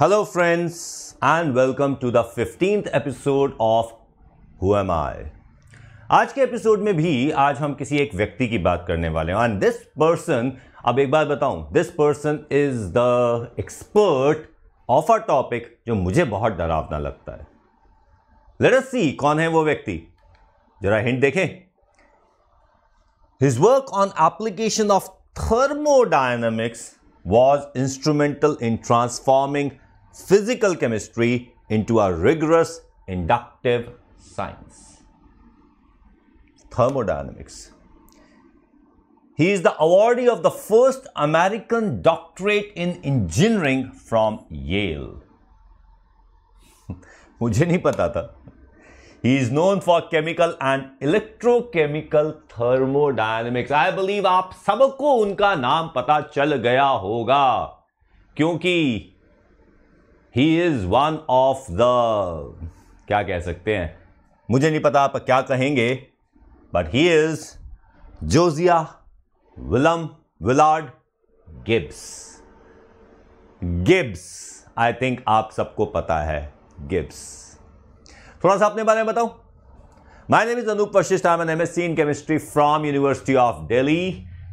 Hello, friends, and welcome to the 15th episode of Who Am I? आज के episode में भी आज हम किसी एक व्यक्ति की बात करने वाले हैं एंड दिस पर्सन अब एक बात बताऊं this person is the expert of a topic जो मुझे बहुत डरावना लगता है लेट अस सी कौन है वो व्यक्ति जरा हिंट देखें his work on application of thermodynamics was instrumental in transforming physical chemistry into a rigorous inductive science. Thermodynamics. He is the awardee of the first American doctorate in engineering from Yale. mujhe nahi pata tha He is known for chemical and electrochemical thermodynamics. I believe aap sabko unka naam pata chal gaya hoga kyunki he is one of the क्या कह सकते हैं मुझे नहीं पता आप क्या कहेंगे but he is Josiah William Willard Gibbs Gibbs I think आप सबको पता है गिब्स थोड़ा सा अपने बारे में बताऊं my name is Anup Vashishtha I am MSc in chemistry from university of Delhi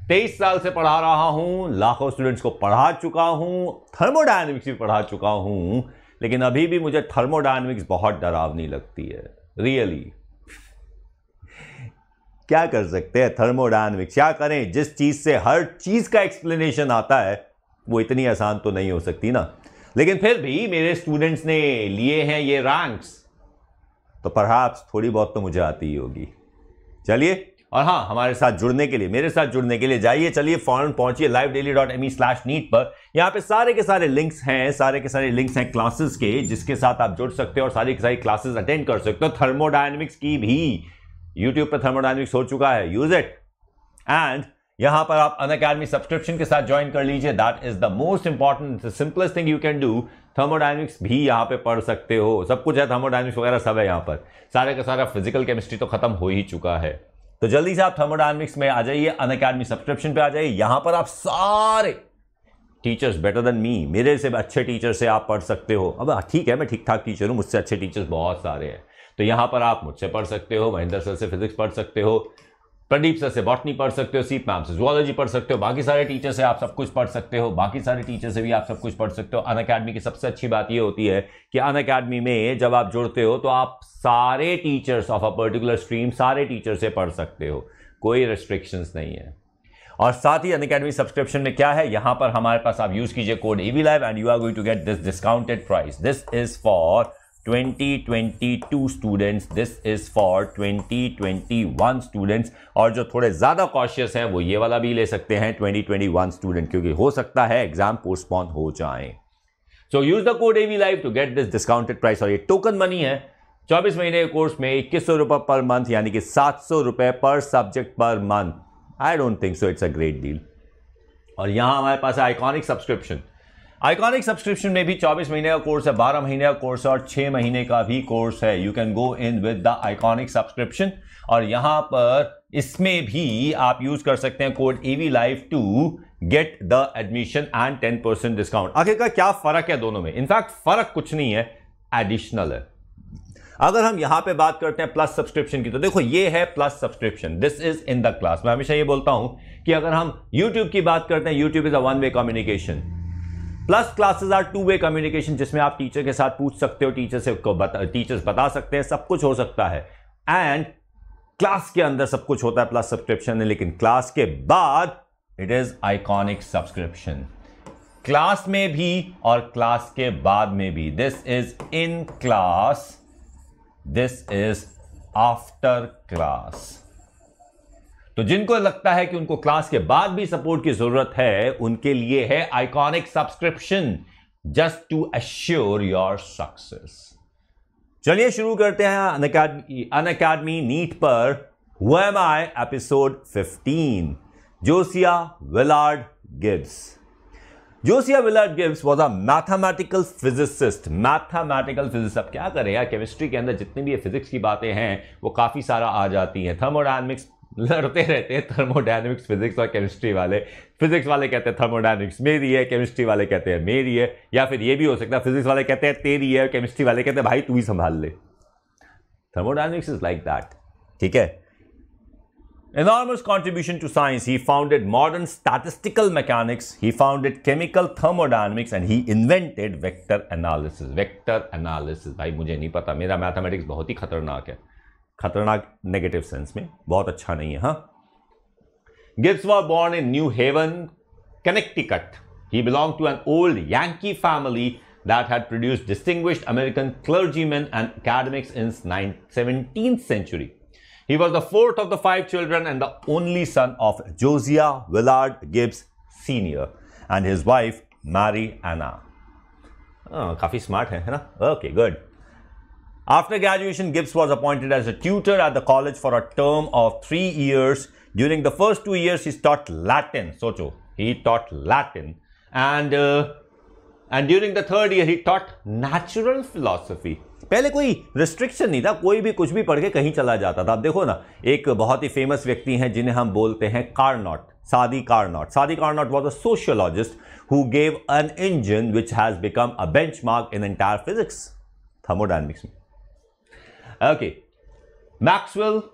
तेईस साल से पढ़ा रहा हूं लाखों स्टूडेंट्स को पढ़ा चुका हूं थर्मोडायनेमिक्स भी पढ़ा चुका हूं लेकिन अभी भी मुझे थर्मोडायनेमिक्स बहुत डरावनी लगती है रियली क्या कर सकते हैं थर्मोडायनेमिक्स क्या करें जिस चीज़ से हर चीज़ का एक्सप्लेनेशन आता है वो इतनी आसान तो नहीं हो सकती ना लेकिन फिर भी मेरे स्टूडेंट्स ने लिए हैं ये रैंक्स तो परहाप्स थोड़ी बहुत तो मुझे आती ही होगी चलिए और हाँ हमारे साथ जुड़ने के लिए मेरे साथ जुड़ने के लिए जाइए चलिए फॉरन पहुंचिए live daily dot M E slash NEET पर यहाँ पे सारे के सारे लिंक्स हैं सारे के सारे लिंक्स हैं क्लासेस के जिसके साथ आप जुड़ सकते हो और सारी की सारी क्लासेस अटेंड कर सकते हो थर्मोडायनमिक्स की भी यूट्यूब पर थर्मोडायनेमिक्स हो चुका है यूज इट एंड यहां पर आप अन अकेडमी सब्सक्रिप्शन के साथ ज्वाइन कर लीजिए that is the most important simplest thing you can do thermodynamics भी यहाँ पे पढ़ सकते हो सब कुछ है थर्मोडाइनमिक्स वगैरह सब है यहाँ पर सारे का सारा फिजिकल केमिस्ट्री तो खत्म हो ही चुका है तो जल्दी से आप थर्मोडायनेमिक्स में आ जाइए अन अकेडमी सब्सक्रिप्शन पर आ जाइए यहां पर आप सारे टीचर्स बेटर देन मी मेरे से अच्छे टीचर से आप पढ़ सकते हो अब हाँ, ठीक है मैं ठीक ठाक टीचर हूँ मुझसे अच्छे टीचर्स बहुत सारे हैं तो यहाँ पर आप मुझसे पढ़ सकते हो महेंद्र सर से फिजिक्स पढ़ सकते हो प्रदीप सर से बॉटनी पढ़ सकते हो सीप मैम से जुआलॉजी पढ़ सकते हो बाकी सारे टीचर से आप सब कुछ पढ़ सकते हो बाकी सारे टीचर से भी आप सब कुछ पढ़ सकते हो अन अकेडमी की सबसे अच्छी बात यह होती है कि अन अकेडमी में जब आप जुड़ते हो तो आप सारे teachers of a particular stream सारे टीचर से पढ़ सकते हो कोई रेस्ट्रिक्शंस नहीं है और साथ ही अन अकेडमी सब्सक्रिप्शन में क्या है यहाँ पर हमारे पास आप यूज़ कीजिए code A V live and you are going to get this discounted price this is for 2022 students this is for 2021 students और जो थोड़े ज़्यादा कॉशियस हैं वो ये वाला भी ले सकते हैं 2021 स्टूडेंट क्योंकि हो सकता है एग्जाम पोस्टपोन हो जाए so use the code AV live to get this discounted price और ये टोकन मनी है चौबीस महीने के कोर्स में इक्कीस सौ रुपये पर मंथ यानी कि सात सौ रुपये पर subject per month I don't think so it's a great deal और यहाँ हमारे पास है आइकॉनिक सब्सक्रिप्शन आइकॉनिक सब्सक्रिप्शन में भी 24 महीने का कोर्स है 12 महीने का कोर्स है और 6 महीने का भी कोर्स है you can go in with the iconic subscription और यहां पर इसमें भी आप यूज कर सकते हैं code AV live to get the admission and ten percent discount आखिरकार क्या फर्क है दोनों में इनफैक्ट फर्क कुछ नहीं है एडिशनल है अगर हम यहां पे बात करते हैं प्लस सब्सक्रिप्शन की तो देखो ये है plus subscription this is in the class मैं हमेशा ये बोलता हूं कि अगर हम YouTube की बात करते हैं YouTube is a one way communication plus classes are two way communication जिसमें आप टीचर के साथ पूछ सकते हो टीचर से बता टीचर्स बता सकते हैं सब कुछ हो सकता है एंड क्लास के अंदर सब कुछ होता है प्लस सब्सक्रिप्शन है लेकिन क्लास के बाद it is iconic subscription class में भी और क्लास के बाद में भी this is in class this is after class तो जिनको लगता है कि उनको क्लास के बाद भी सपोर्ट की जरूरत है उनके लिए है iconic subscription just to assure your success चलिए शुरू करते हैं अन अकेडमी नीट पर M I episode 15 Josiah Willard Gibbs Josiah Willard Gibbs was a mathematical physicist mathematical physics अब क्या करें यार केमिस्ट्री के अंदर जितनी भी फिजिक्स की बातें हैं वो काफ़ी सारा आ जाती हैं थर्मोडाइनमिक्स लड़ते रहते हैं थर्मोडाइनमिक्स फिजिक्स और केमिस्ट्री वाले फिजिक्स वाले कहते हैं थर्मोडाइनमिक्स मेरी है केमिस्ट्री वाले कहते हैं मेरी है या फिर ये भी हो सकता है फिजिक्स वाले कहते हैं तेरी है केमिस्ट्री वाले कहते हैं भाई तू ही संभाल ले थर्मोडाइनमिक्स इज लाइक दैट ठीक है Enormous contribution to science, he founded modern statistical mechanics, he founded chemical thermodynamics and he invented vector analysis. Vector analysis, भाई मुझे नहीं पता मेरा mathematics बहुत ही खतरनाक है खतरनाक नेगेटिव सेंस में बहुत अच्छा नहीं है हा Gibbs was born in New Haven Connecticut he belong to an old Yankee family that had produce distinguish American clergy and academics in seventeen century he was the fourth of the five children and the only son of Josiah Willard Gibbs senior and his wife Mary Anna काफी smart है ना okay good After graduation, Gibbs was appointed as a tutor at the college for a term of three years. During the first two years, he taught Latin. Socho, he taught Latin. And, uh, and during the third year, he taught natural philosophy. पहले कोई restriction नहीं था कोई भी कुछ भी पढ़ के कहीं चला जाता था आप देखो ना एक बहुत ही फेमस व्यक्ति हैं जिन्हें हम बोलते हैं कार्नॉट Sadi Carnot Sadi Carnot was a sociologist who gave an engine which has become a benchmark in entire physics thermodynamics में Okay. Maxwell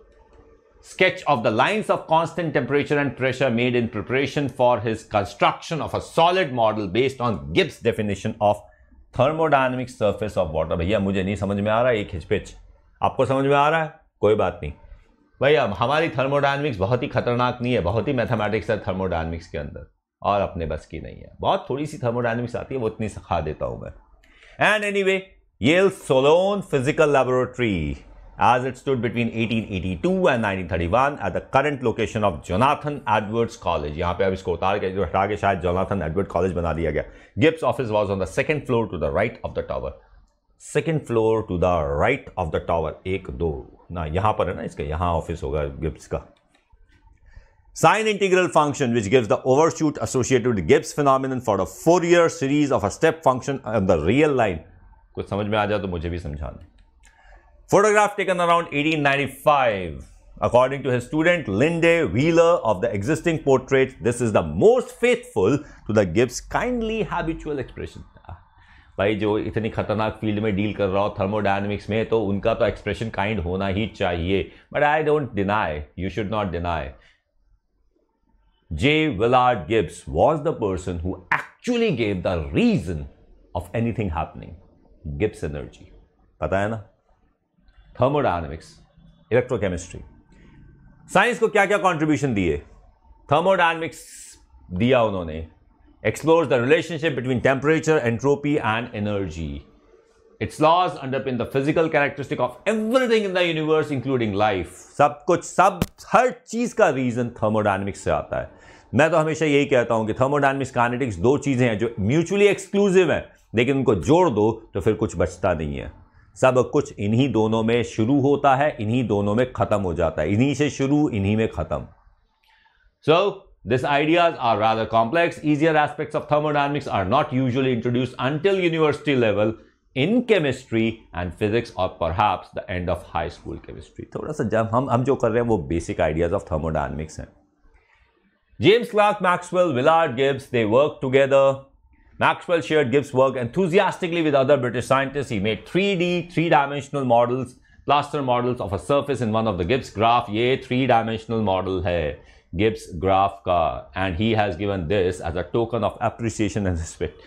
sketch of the lines of constant temperature and pressure made in preparation for his construction of a solid model based on Gibbs definition of thermodynamic surface of water भैया मुझे नहीं समझ में आ रहा है एक हिचपिच आपको समझ में आ रहा है कोई बात नहीं भैया हमारी थर्मोडायनमिक्स बहुत ही खतरनाक नहीं है बहुत ही मैथमेटिक्स है थर्मोडायनमिक्स के अंदर और अपने बस की नहीं है बहुत थोड़ी सी थर्मोडायनेमिक्स आती है वो इतनी सिखा देता हूँ मैं and any anyway, Yale's Solon Physical Laboratory as it stood between 1882 and 1931 at the current location of Jonathan Edwards College. यहाँ पे अब इसको उतार के जो हटा के शायद Jonathan Edwards College बना दिया गया. Gibbs office was on the second floor to the right of the tower. Second floor to the right of the tower. एक दो ना यहाँ पर है ना इसका यहाँ ऑफिस होगा गिब्स का Sine integral function which gives the overshoot associated with Gibbs phenomenon for the Fourier series of a step function on the real line. कुछ समझ में आ जाए तो मुझे भी समझा दें photograph taken around eighteen 1895 according to his student Lynde Wheeler of the existing portrait this is the most faithful to the गिव्स काइंडली हैबिचुअल एक्सप्रेशन भाई जो इतनी खतरनाक फील्ड में डील कर रहा हो थर्मोडायनमिक्स में तो उनका तो एक्सप्रेशन काइंड होना ही चाहिए but I don't deny you should not deny J Willard Gibbs was the person who actually gave the reason of anything happening Gibbs energy पता है ना थर्मोडायनेमिक्स इलेक्ट्रोकेमिस्ट्री साइंस को क्या क्या कॉन्ट्रीब्यूशन दिए थर्मोडायनेमिक्स दिया उन्होंने explore the relationship between temperature entropy and energy its laws underpin the physical characteristic of everything in the universe including life सब कुछ सब हर चीज का रीजन थर्मोडायनेमिक्स से आता है मैं तो हमेशा यही कहता हूं कि थर्मोडायनेमिक्स काइनेटिक्स दो चीजें हैं जो म्यूचुअली एक्सक्लूसिव हैं लेकिन उनको जोड़ दो तो फिर कुछ बचता नहीं है सब कुछ इन्हीं दोनों में शुरू होता है इन्हीं दोनों में खत्म हो जाता है इन्हीं से शुरू इन्हीं में खत्म so this ideas are rather complex easier aspects of thermodynamics are not usually introduce until university level in chemistry and physics और पर the end of high school chemistry थोड़ा सा जब हम हम जो कर रहे हैं वो बेसिक आइडियाज ऑफ थर्मोडायनमिक्स हैं James Clerk Maxwell Willard Gibbs they work together Maxwell shared Gibbs' work enthusiastically with other British scientists. He made 3D, three-dimensional models, plaster models of a surface in one of the Gibbs graph. Ye three-dimensional model hai. Gibbs graph ka. and he has given this as a token of appreciation and respect.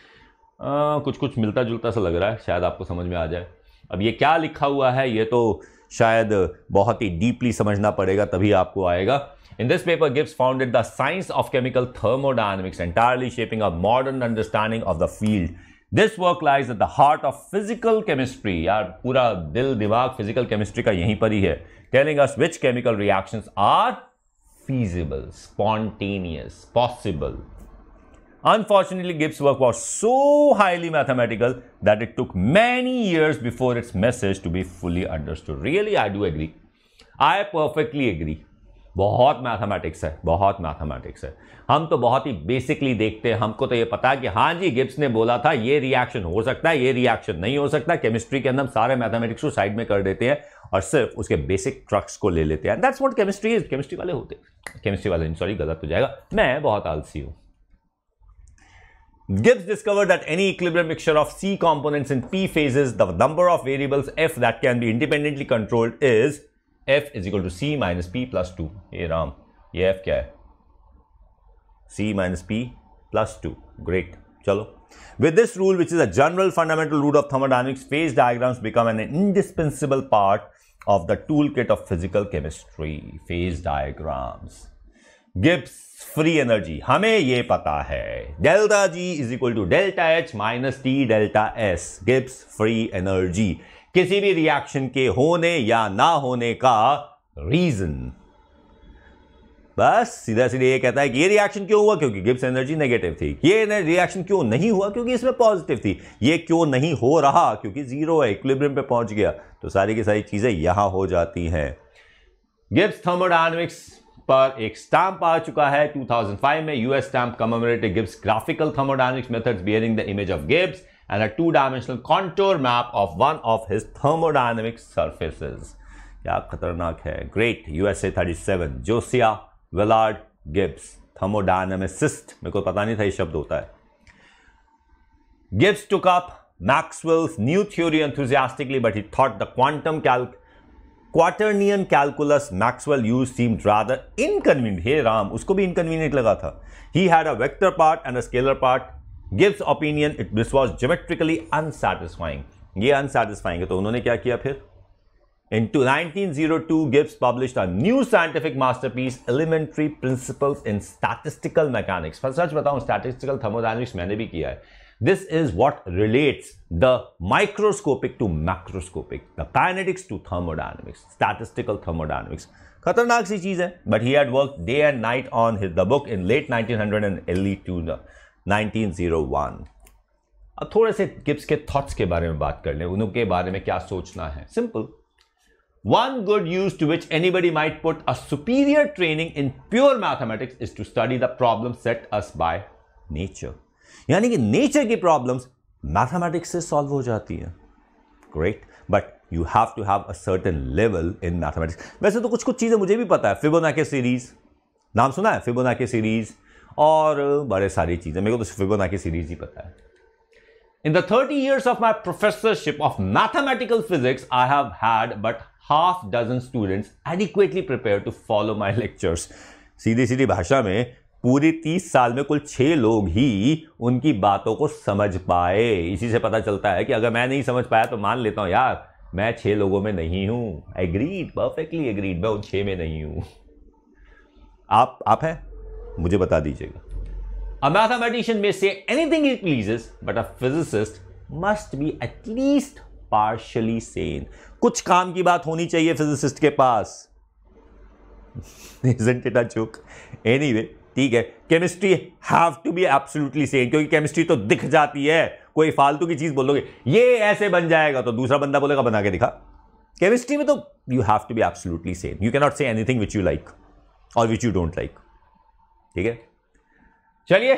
Uh, kuch kuch milta julta sa lag raha hai. Shayad aapko samajh mein आ जाए अब ये क्या लिखा हुआ है ये तो शायद बहुत ही डीपली समझना पड़ेगा तभी आपको आएगा In this paper, Gibbs founded the science of chemical thermodynamics, entirely shaping a modern understanding of the field. This work lies at the heart of physical chemistry. Our pura dil दिमाग physical chemistry, का यहीं पर ही है Telling us which chemical reactions are feasible, spontaneous, possible. Unfortunately, Gibbs' work was so highly mathematical that it took many years before its message to be fully understood. Really, I do agree. I perfectly agree. बहुत mathematics है बहुत mathematics है हम तो बहुत ही basically देखते हैं हमको तो ये पता है कि हाँ जी गिब्स ने बोला था ये रिएक्शन हो सकता है ये रिएक्शन नहीं हो सकता केमिस्ट्री के अंदर सारे मैथमेटिक्स को साइड में कर देते हैं और सिर्फ उसके बेसिक ट्रक्स को ले लेते हैं that's what chemistry is chemistry वाले होते केमिस्ट्री वाले सॉरी गलत हो जाएगा मैं बहुत आलसी हूँ Gibbs discovered that any equilibrium mixture of C components in P phases, the number of variables F that can be independently controlled is F is equal to C minus P plus two ए राम ये F क्या है C minus P plus two great चलो with this rule which is a general fundamental rule of thermodynamics phase diagrams become an indispensable part of the toolkit of physical chemistry phase diagrams Gibbs free energy हमें यह पता है delta G is equal to delta H minus T delta S Gibbs free energy किसी भी reaction के होने या ना होने का रीजन बस सीधा सीधे ये कहता है कि ये रिएक्शन क्यों हुआ क्योंकि गिब्स एनर्जी नेगेटिव थी ये रिएक्शन क्यों नहीं हुआ क्योंकि इसमें पॉजिटिव थी ये क्यों नहीं हो रहा क्योंकि जीरो है इक्विलिब्रियम पे पहुंच गया तो सारी की सारी चीज़ें यहां हो जाती हैं गिब्स थर्मोडायनेमिक्स पर एक स्टैंप आ चुका है 2005 में US stamp commemorative Gibbs graphical thermodynamics methods bearing the image of Gibbs and a two-dimensional contour map of one of his thermodynamic surfaces. क्या खतरनाक है great USA 37 Josiah Willard Gibbs thermodynamicist मेरे को पता नहीं था ये शब्द होता है Gibbs took up Maxwell's new theory enthusiastically but he thought the quantum calc quaternion calculus Maxwell use seem rather inconvenient हे राम उसको भी इनकन्वीनियंट लगा था he had a vector part and a scalar part Gibbs' opinion: This was geometrically unsatisfying. ये unsatisfying है तो उन्होंने क्या किया फिर In 1902, Gibbs published a new scientific masterpiece, Elementary Principles in Statistical Mechanics. पर सच बताऊं statistical thermodynamics मैंने भी किया है. This is what relates the microscopic to macroscopic, the kinetics to thermodynamics, statistical thermodynamics. खतरनाक सी चीज है. But he had worked day and night on the book in late 1900 and early 1901. 1901 अब थोड़े से गिब्स के थॉट्स के बारे में बात कर लें उनके बारे में क्या सोचना है simple one good use to which anybody might put a superior training in pure mathematics is to study the problem set us by nature यानी कि नेचर की प्रॉब्लम्स मैथमेटिक्स से सॉल्व हो जाती है great but you have to have a certain level in mathematics वैसे तो कुछ कुछ चीजें मुझे भी पता है फिबोना के सीरीज नाम सुना है फिबोना के सीरीज और बड़े सारी चीज़ें मेरे को तो की सीरीज ही पता है in the thirty years of my professorship of mathematical physics I have had but half dozen students adequately prepare to follow my lectures सीधी सीधी भाषा में पूरे तीस साल में कुल छः लोग ही उनकी बातों को समझ पाए इसी से पता चलता है कि अगर मैं नहीं समझ पाया तो मान लेता हूँ यार मैं छः लोगों में नहीं हूँ एग्रीड परफेक्टली एग्रीड मैं उन छः में नहीं हूँ आप आप हैं मुझे बता दीजिएगा अ मैथमेटिशियन में से anything it pleases but a physicist must be at least partially sane कुछ काम की बात होनी चाहिए फिजिसिस्ट के पास चुक एनी वे ठीक है chemistry have to be absolutely same क्योंकि केमिस्ट्री तो दिख जाती है कोई फालतू की चीज़ बोलोगे ये ऐसे बन जाएगा तो दूसरा बंदा बोलेगा बना के दिखा केमिस्ट्री में तो you have to be absolutely same you cannot say anything which you like और विच यू डोंट लाइक ठीक है चलिए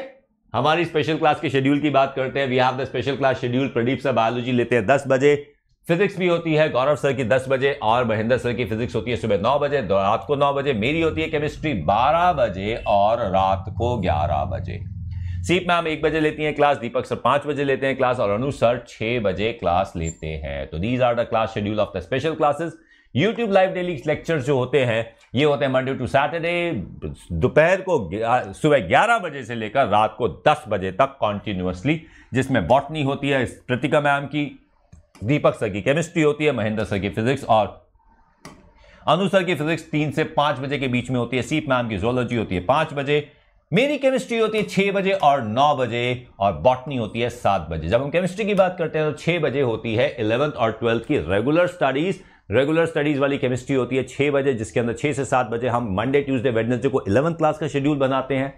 हमारी स्पेशल क्लास के शेड्यूल की बात करते हैं we have the special class schedule Pradeep sir biology लेते हैं दस बजे फिजिक्स भी होती है गौरव सर की दस बजे और महेंद्र सर की फिजिक्स होती है सुबह नौ बजे रात को नौ बजे मेरी होती है केमिस्ट्री बारह बजे और रात को ग्यारह बजे सीप मैम एक बजे लेती हैं क्लास दीपक सर पांच बजे लेते हैं क्लास और अनु सर छह बजे क्लास लेते हैं तो these are the class schedule of the special classes YouTube live daily lecture जो होते हैं ये होते हैं मंडे टू सैटरडे दोपहर को सुबह ग्यारह बजे से लेकर रात को दस बजे तक कॉन्टिन्यूसली जिसमें बॉटनी होती है प्रतिका मैम की दीपक सर की केमिस्ट्री होती है महेंद्र सर की फिजिक्स और अनु सर की फिजिक्स तीन से पांच बजे के बीच में होती है सीप मैम की जोलॉजी होती है पांच बजे मेरी केमिस्ट्री होती है छह बजे और नौ बजे और बॉटनी होती है सात बजे जब हम केमिस्ट्री की बात करते हैं तो छह बजे होती है इलेवंथ और ट्वेल्थ की रेगुलर स्टडीज़ रेगुलर स्टडीज़ वाली केमिस्ट्री होती है छः बजे जिसके अंदर छः से सात बजे हम मंडे ट्यूसडे वेडनेसडे को इलेवंथ क्लास का शेड्यूल बनाते हैं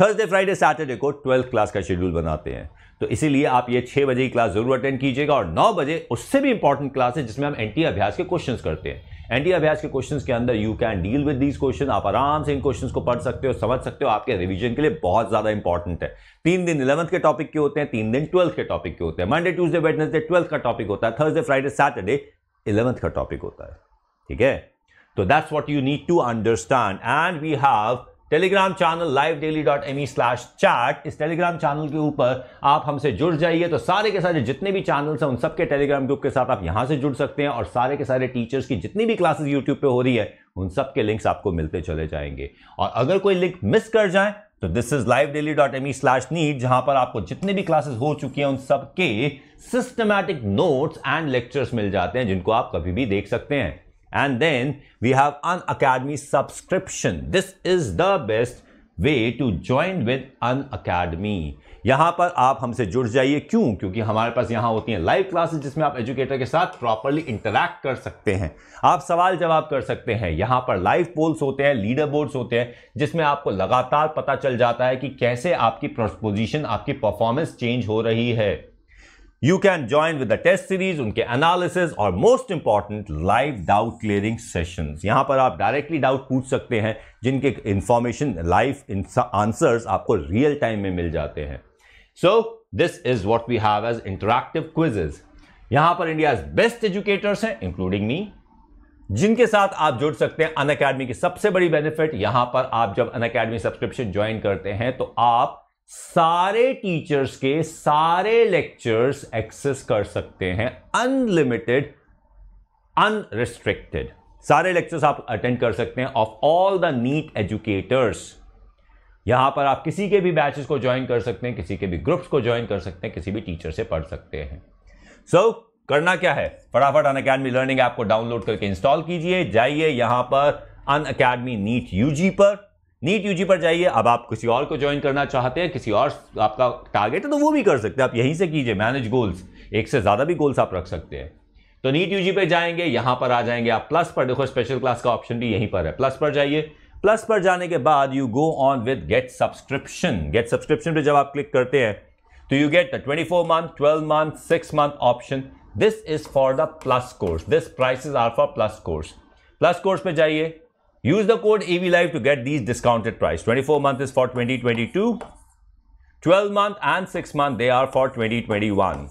थर्सडे फ्राइडे सैटरडे को ट्वेल्थ क्लास का शेड्यूल बनाते हैं तो इसीलिए आप ये छः बजे की क्लास जरूर अटेंड कीजिएगा और नौ बजे उससे भी इंपॉर्टेंट क्लास है जिसमें हम एनटी अभ्यास के क्वेश्चन करते हैं एंटी अभ्यास के क्वेश्चन के अंदर you can deal with these question आप आराम से इन क्वेश्चन को पढ़ सकते हो समझ सकते हो आपके रिविजन के लिए बहुत ज़्यादा इंपॉर्टेंट है तीन दिन इलेवंथ के टॉपिक के होते हैं तीन दिन ट्वेल्थ के टॉपिक के होते हैं मंडे ट्यूजडे वेडनेसडे ट्वेल्थ का टॉपिक होता है थर्सडे फ्राइडे सैटरडे इलेवेंथ का टॉपिक होता है ठीक है तो that's what you need to understand and we have Telegram channel live daily dot M E slash chat इस टेलीग्राम चैनल के ऊपर आप हमसे जुड़ जाइए तो सारे के सारे जितने भी चैनल्स हैं उन सबके टेलीग्राम ग्रुप के साथ आप यहां से जुड़ सकते हैं और सारे के सारे टीचर्स की जितनी भी क्लासेस यूट्यूब पे हो रही है उन सब के लिंक्स आपको मिलते चले जाएंगे और अगर कोई लिंक मिस कर जाए तो this is live daily dot M E slash NEET जहां पर आपको जितने भी क्लासेस हो चुकी हैं उन सब के सिस्टमैटिक नोट्स एंड लेक्चर्स मिल जाते हैं जिनको आप कभी भी देख सकते हैं and then we have Unacademy subscription this is the best way to join with Unacademy यहाँ पर आप हमसे जुड़ जाइए क्यों क्योंकि हमारे पास यहाँ होती हैं लाइव क्लासेस जिसमें आप एजुकेटर के साथ प्रॉपरली इंटरेक्ट कर सकते हैं आप सवाल जवाब कर सकते हैं यहाँ पर लाइव पोल्स होते हैं लीडर बोर्ड्स होते हैं जिसमें आपको लगातार पता चल जाता है कि कैसे आपकी प्रोपोजिशन आपकी परफॉर्मेंस चेंज हो रही है you can join with the test series उनके एनालिसिस और most important live doubt clearing session यहां पर आप डायरेक्टली डाउट पूछ सकते हैं जिनके इंफॉर्मेशन लाइव आंसर्स आपको रियल टाइम में मिल जाते हैं so this is what we have as interactive quizzes. यहां पर इंडिया बेस्ट एजुकेटर्स हैं इंक्लूडिंग मी जिनके साथ आप जुड़ सकते हैं अन अकेडमी की सबसे बड़ी बेनिफिट यहां पर आप जब अन अकेडमी सब्सक्रिप्शन ज्वाइन करते हैं तो आप सारे टीचर्स के सारे लेक्चर्स एक्सेस कर सकते हैं अनलिमिटेड अनरिस्ट्रिक्टेड सारे लेक्चर्स आप अटेंड कर सकते हैं of all the NEET educators यहां पर आप किसी के भी बैचेस को ज्वाइन कर सकते हैं किसी के भी ग्रुप्स को ज्वाइन कर सकते हैं किसी भी टीचर से पढ़ सकते हैं सो so, करना क्या है फटाफट अन अकेडमी लर्निंग ऐप को डाउनलोड करके इंस्टॉल कीजिए जाइए यहां पर अन अकेडमी नीट यूजी पर नीट यूजी पर जाइए अब आप किसी और को ज्वाइन करना चाहते हैं किसी और आपका टारगेट है तो वो भी कर सकते हैं आप यहीं से कीजिए मैनेज गोल्स एक से ज़्यादा भी गोल्स आप रख सकते हैं तो नीट यूजी पे जाएंगे यहां पर आ जाएंगे आप प्लस पर देखो स्पेशल क्लास का ऑप्शन भी यहीं पर है प्लस पर जाइए प्लस पर जाने के बाद you go on with get subscription get subscription पे जब आप क्लिक करते हैं तो you get the four month twelve month 6 month option this is for the plus course this prices are for plus course plus course पे जाइए use the code EV live to get these discounted price twenty four month is for twenty twenty two twelve month and six month they are for twenty twenty one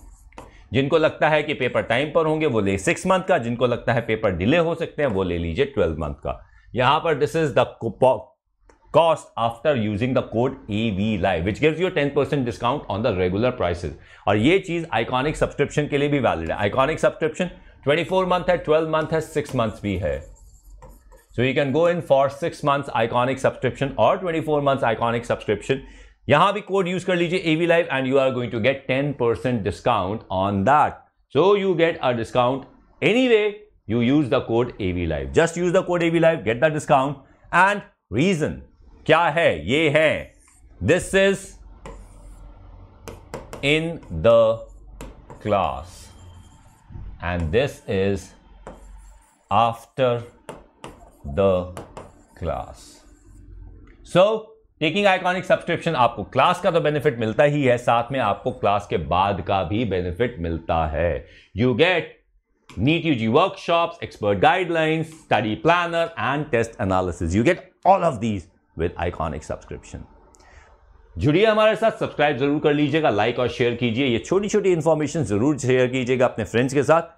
जिनको लगता है कि paper time पर होंगे वो ले six month का जिनको लगता है पेपर डिले हो सकते हैं वो ले लीजिए ट्वेल्व मंथ का यहां पर this is the using the code A V live which give you ten percent discount on the regular prices और ये चीज आइकॉनिक सब्सक्रिप्शन के लिए भी वैलिड है आइकॉनिक सब्सक्रिप्शन 24 मंथ है 12 मंथ है 6 मंथ भी है so you can go in for 6 months iconic subscription और 24 मंथ आइकॉनिक सब्सक्रिप्शन यहां भी कोड यूज कर लीजिए AV live and you are going to get ten percent discount on that so you get a discount anyway you use the code AV Live. Just use the code AV Live, get the discount. And reason, क्या है? ये है. This is in the class. And this is after the class. So, taking iconic subscription आपको class का तो benefit मिलता ही है साथ में आपको क्लास के बाद का भी बेनिफिट मिलता है you get NEET UG workshops, expert guidelines, study planner, and test analysis. You get all of these with iconic subscription. जुड़िए हमारे साथ सब्सक्राइब जरूर कर लीजिएगा लाइक और शेयर कीजिए ये छोटी छोटी इन्फॉर्मेशन जरूर शेयर कीजिएगा अपने फ्रेंड्स के साथ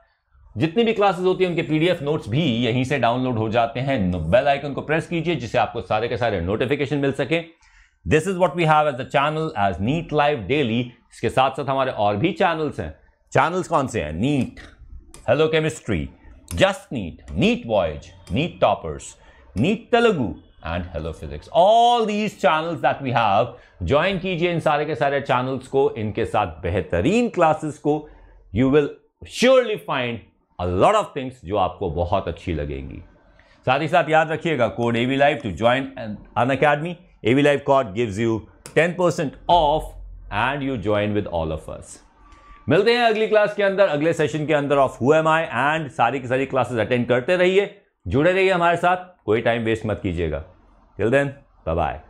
जितनी भी क्लासेस होती है उनके पीडीएफ नोट्स भी यहीं से डाउनलोड हो जाते हैं बेल आइकन को प्रेस कीजिए जिससे आपको सारे के सारे नोटिफिकेशन मिल सके this is what we have as a channel as NEET live daily इसके साथ साथ हमारे और भी चैनल्स हैं चैनल्स कौन से हैं NEET hello chemistry just NEET NEET voyage NEET toppers NEET Telugu and hello physics all these channels that we have join कीजिए इन सारे के सारे चैनल्स को इनके साथ बेहतरीन क्लासेस को you will surely find a lot of things जो आपको बहुत अच्छी लगेंगी साथ ही साथ याद रखिएगा code AV live to join Unacademy AV live code gives you ten percent off and you join with all of us मिलते हैं अगली क्लास के अंदर अगले सेशन के अंदर of who am I and सारी की सारी क्लासेस अटेंड करते रहिए जुड़े रहिए हमारे साथ कोई टाइम वेस्ट मत कीजिएगा टिल देन बाय